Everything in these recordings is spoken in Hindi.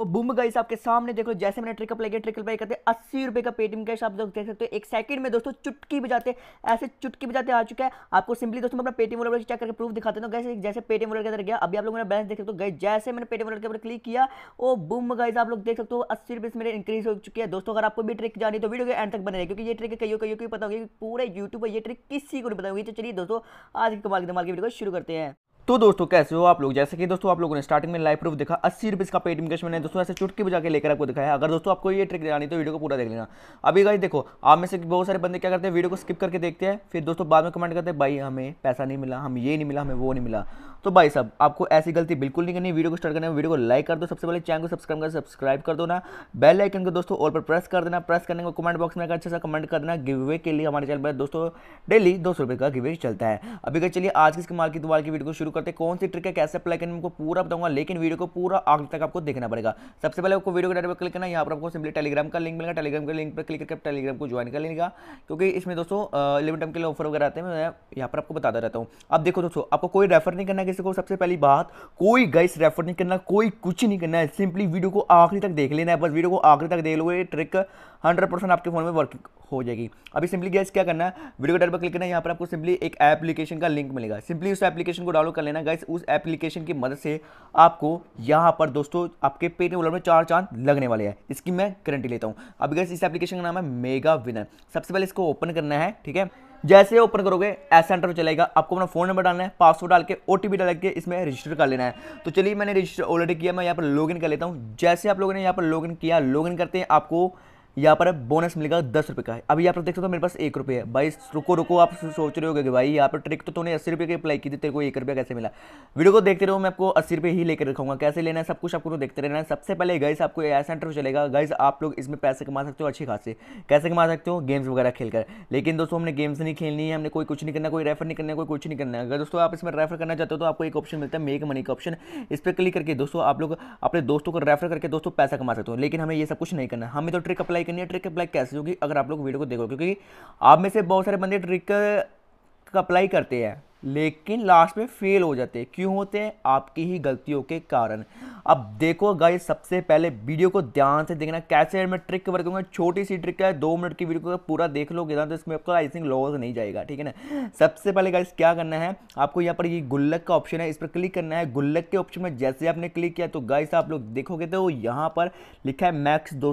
और बुम गाइस आपके सामने देखो जैसे मैंने ट्रिकअप लगे ट्रिकल प्ले करते अस्सी रुपए का पेटीएम कैश आप लोग देख सकते हो एक सेकंड में दोस्तों चुटकी बजाते ऐसे चुटकी बजाते आ चुका है आपको सिंपली दोस्तों अपना पेटीएम वाले चेक करके प्रूफ दिखाते हैं गैस जैसे पेटीएम वाले के अंदर गया अभी आप लोग मेरा बैलेंस देख सकते हो गए तो जैसे मैंने पेटीएम वाले के ऊपर क्लिक किया वो बुम गाइस आप लोग देख सकते हो अस्सी रुपये मेरे इंक्रीज हो चुकी है दोस्तों अगर आपको भी ट्रिक जानी तो वीडियो के एंड तक बने क्योंकि ये ट्रिक कहीं कहीं पता होगी पूरे यूट्यूब पर यह ट्रिक किसी को नहीं पता होगी तो चलिए दोस्तों आज की कमाल के धमाल की वीडियो को शुरू करते हैं तो दोस्तों कैसे हो आप लोग जैसे कि दोस्तों आप लोगों ने स्टार्टिंग में लाइव प्रूफ देखा अस्सी रुपीज़ का पेटीएम कैश मैंने दोस्तों ऐसे चुटकी बजा के लेकर आपको दिखाया अगर दोस्तों आपको ये ट्रिक जानी तो वीडियो को पूरा देख लेना अभी गाइस देखो आप में से बहुत सारे बंदे क्या करते हैं वीडियो को स्किप करके देखते हैं फिर दोस्तों बाद में कमेंट करते हैं भाई हमें पैसा नहीं मिला हम ये नहीं मिला हमें वो नहीं मिला तो भाई साहब आपको ऐसी गलती बिल्कुल नहीं करनी वीडियो को स्टार्ट करना वीडियो को लाइक कर दो सबसे पहले चैनल को सब्सक्राइब कर सब्सक्राइब कर दो ना बेल आइकन को दोस्तों और पर प्रेस कर देना प्रेस करने को कमेंट बॉक्स में अच्छे सा कमेंट कर गिव गिवे के लिए हमारे चैनल पर दोस्तों डेली दो सौ का गिव चलता है अभी चलिए आज की मार्केट वाल की वीडियो को शुरू करते हैं कौन सी ट्रिक है कैसे अप्लाई करनी उनको पूरा बताऊंगा लेकिन वीडियो को पूरा आगे तक आपको देखना पड़ेगा सबसे पहले आपको वीडियो के डायरेक्ट पर क्लिक करना यहाँ पर आपको सिंपली टेलीग्राम का लिंक मिलेगा टेलीग्राम के लिंक पर क्लिक करके टेलीग्राम को ज्वाइन कर लेगा क्योंकि इसमें दोस्तों इलेवन टाइम के लिए ऑफर वगैरह आते हैं मैं यहाँ पर आपको बताता रहता हूँ अब देखो दोस्तों आपको कोई रेफर नहीं करना किसी को सबसे पहली बात कोई गैस रेफर नहीं करना कोई कुछ नहीं करना है सिंपली वीडियो को आखिरी तक देख लेना है बस वीडियो को आखिरी तक देख लोगे ट्रिक हंड्रेड आपके फ़ोन में वर्क हो जाएगी अभी सिंपली गैस क्या करना है वीडियो डर पर क्लिक करना यहाँ पर आपको सिंपली एक एप्लीकेशन का लिंक मिलेगा सिंपली उस एप्लीकेशन को डाउनलोड कर लेना गैस उस एप्लीकेशन की मदद से आपको यहाँ पर दोस्तों आपके पेटीएम वॉलेट में चार चांद लगने वाले हैं इसकी मैं गारंटी लेता हूँ अभी गैस इस एप्लीकेशन का नाम है मेगा विनर सबसे पहले इसको ओपन करना है ठीक है जैसे ओपन करोगे ऐसा पर चलेगा आपको अपना फोन नंबर डालना है पासवर्ड डाल के ओ टी डाल के इसमें रजिस्टर कर लेना है तो चलिए मैंने रजिस्टर ऑलरेडी किया मैं यहाँ पर लॉगिन कर लेता हूँ जैसे आप लोगों ने यहाँ पर लॉगिन किया लॉगिन करते हैं आपको यहाँ पर बोनस मिलेगा दस रुपये का है अभी यहाँ पर देख सकते हो मेरे पास एक रुपये है भाई रुको रुको आप सोच रहे हो कि भाई यहाँ पर ट्रिक तो तूने अस्सी रुपये की अप्लाई की थी तेरे को एक रुपया कैसे मिला वीडियो को देखते रहो मैं आपको अस्सी रुपये ही लेकर रखूँगा कैसे लेना है सब कुछ आपको देखते रहना है सबसे पहले गाइस आपको ऐसा सेंटर चलेगा गाइस आप लोग इसमें पैसे कमा सकते हो अच्छी खासी कैसे कमा सकते हो गेम्स वगैरह खेलकर लेकिन दोस्तों हमने गेम्स नहीं खेलनी है हमने कोई कुछ नहीं करना कोई रेफर नहीं करना कोई कुछ नहीं करना है अगर दोस्तों आप इसमें रेफर करना चाहते हो तो आपको एक ऑप्शन मिलता है मेक मनी का ऑप्शन इस पर क्लिक करके दोस्तों आप लोग अपने दोस्तों को रेफर करके दोस्तों पैसा कमा सकते हो लेकिन हमें यह सब कुछ नहीं करना हमें तो ट्रिक अप्लाई लेकिन ये ट्रिक अप्लाई कैसे होगी अगर आप लोग वीडियो को देखो क्योंकि आप में से बहुत सारे बंदे ट्रिक अप्लाई करते हैं लेकिन लास्ट में फेल हो जाते हैं क्यों होते हैं आपकी ही गलतियों के कारण अब देखो गाइस सबसे पहले वीडियो को ध्यान से देखना कैसे मैं ट्रिक वर्क करूँगा छोटी सी ट्रिक है दो मिनट की वीडियो को पूरा देख लो ना तो इसमें आपका आई थिंक लॉस नहीं जाएगा ठीक है ना सबसे पहले गाइस क्या करना है आपको यहाँ पर ये गुल्लक का ऑप्शन है इस पर क्लिक करना है गुल्लक के ऑप्शन में जैसे आपने क्लिक किया तो गाइस आप लोग देखोगे तो यहाँ पर लिखा है मैक्स दो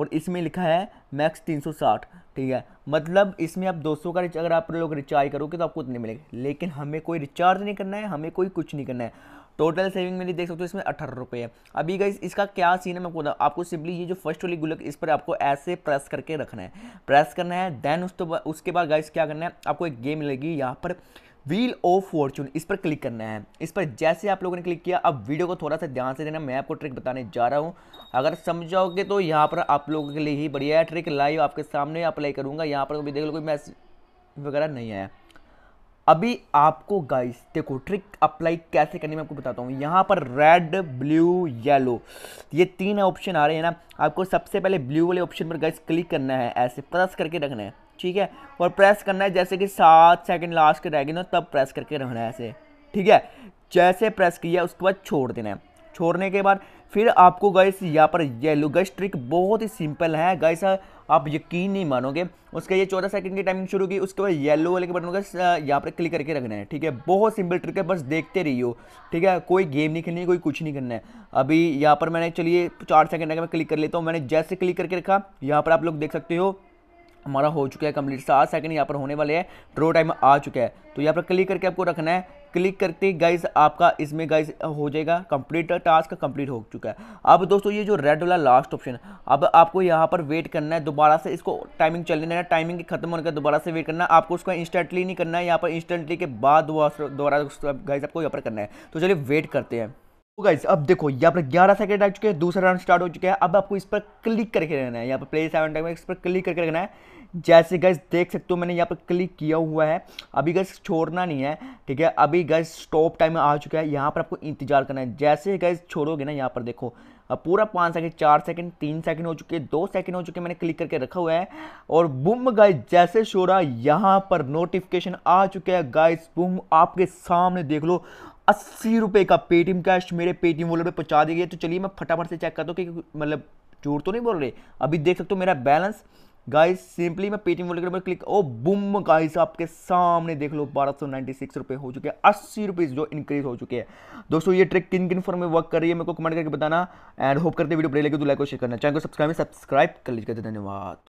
और इसमें लिखा है मैक्स 360 ठीक है मतलब इसमें आप 200 का अगर आप लोग रिचार्ज करोगे तो आपको उतने मिलेंगे लेकिन हमें कोई रिचार्ज नहीं करना है हमें कोई कुछ नहीं करना है टोटल सेविंग मेरी देख सकते हो इसमें अठारह रुपये है अभी गई इसका क्या सीन है मैं बोला आपको सिंपली ये जो फर्स्ट वाली गुलक इस पर आपको ऐसे प्रेस करके रखना है प्रेस करना है देन उस तो उसके बाद गाइस क्या करना है आपको एक गेम मिलेगी यहाँ पर व्हील ऑफ फॉर्चून इस पर क्लिक करना है इस पर जैसे आप लोगों ने क्लिक किया अब वीडियो को थोड़ा सा ध्यान से देना मैं आपको ट्रिक बताने जा रहा हूँ अगर समझ जाओगे तो यहाँ पर आप लोगों के लिए ही बढ़िया है ट्रिक लाइव आपके सामने अप्लाई करूँगा यहाँ पर तो भी देख लो कोई मैसेज वगैरह नहीं आया अभी आपको गाइस देखो ट्रिक अप्लाई कैसे करनी मैं आपको बताता हूँ यहाँ पर रेड ब्लू येलो ये तीन ऑप्शन आ रहे हैं ना आपको सबसे पहले ब्लू वाले ऑप्शन पर गाइस क्लिक करना है ऐसे प्रेस करके रखना है ठीक है और प्रेस करना है जैसे कि सात सेकंड लास्ट के रह गए ना तब प्रेस करके रखना है ऐसे ठीक है जैसे प्रेस किया उसके बाद छोड़ देना है छोड़ने के बाद फिर आपको गैस यहाँ पर येलो गैस ट्रिक बहुत ही सिंपल है गैस आप यकीन नहीं मानोगे उसके ये चौदह सेकंड की टाइमिंग शुरू की उसके बाद येलो वाले के बटन का यहाँ पर क्लिक करके रखना है ठीक है बहुत सिंपल ट्रिक है बस देखते हो ठीक है कोई गेम नहीं खेलनी कोई कुछ नहीं करना है अभी यहाँ पर मैंने चलिए चार सेकंड आगे मैं क्लिक कर लेता हूँ मैंने जैसे क्लिक करके रखा यहाँ पर आप लोग देख सकते हो हमारा हो चुका है कंप्लीट सात सेकंड यहाँ पर होने वाले हैं ड्रो टाइम आ चुका है तो यहाँ पर क्लिक करके आपको रखना है क्लिक करते ही गाइज आपका इसमें गाइज हो जाएगा कंप्लीट टास्क कंप्लीट हो चुका है अब दोस्तों ये जो रेड वाला लास्ट ऑप्शन अब आपको यहाँ पर वेट करना है दोबारा से इसको टाइमिंग चलने देना टाइमिंग खत्म होने का दोबारा से वेट करना है आपको उसका इंस्टेंटली नहीं करना है यहाँ पर इंस्टेंटली के बाद दोबारा गाइज आपको यहाँ पर करना है तो चलिए वेट करते हैं तो गाइज अब देखो यहाँ पर 11 सेकंड आ चुके हैं दूसरा राउंड स्टार्ट हो चुका है अब आपको इस पर क्लिक करके रहना है यहाँ पर प्ले सेवन टाइम इस पर क्लिक करके रखना है जैसे गैस देख सकते हो मैंने यहाँ पर क्लिक किया हुआ है अभी गैस छोड़ना नहीं है ठीक है अभी गैस स्टॉप टाइम आ चुका है यहाँ पर आपको इंतजार करना है जैसे गैस छोड़ोगे ना यहाँ पर देखो अब पूरा पाँच सेकंड चार सेकंड तीन सेकंड हो चुके दो सेकंड हो चुके मैंने क्लिक करके रखा हुआ है और बुम गाइस जैसे शो यहाँ पर नोटिफिकेशन आ चुका है गाइस बुम आपके सामने देख लो अस्सी रुपये का पेटीएम कैश मेरे पेटीएम वॉलेट में पहुँचा दी गई तो चलिए मैं फटाफट से चेक करता हूँ कि मतलब झूठ तो नहीं बोल रहे अभी देख सकते हो मेरा बैलेंस गाइस सिंपली मैं पेटीएम वॉलेट पर क्लिक ओ बुम गाइस आपके सामने देख लो बारह सौ नाइन्टी सिक्स रुपये हो चुके हैं अस्सी रुपये जो इंक्रीज हो चुके हैं दोस्तों ये ट्रिक किन किन फॉर्म में वर्क कर रही है मेरे को कमेंट करके बताना एंड होप करते वीडियो बढ़िया लगे तो लाइक और शेयर करना चैनल को सब्सक्राइब सब्सक्राइब कर लीजिएगा धन्यवाद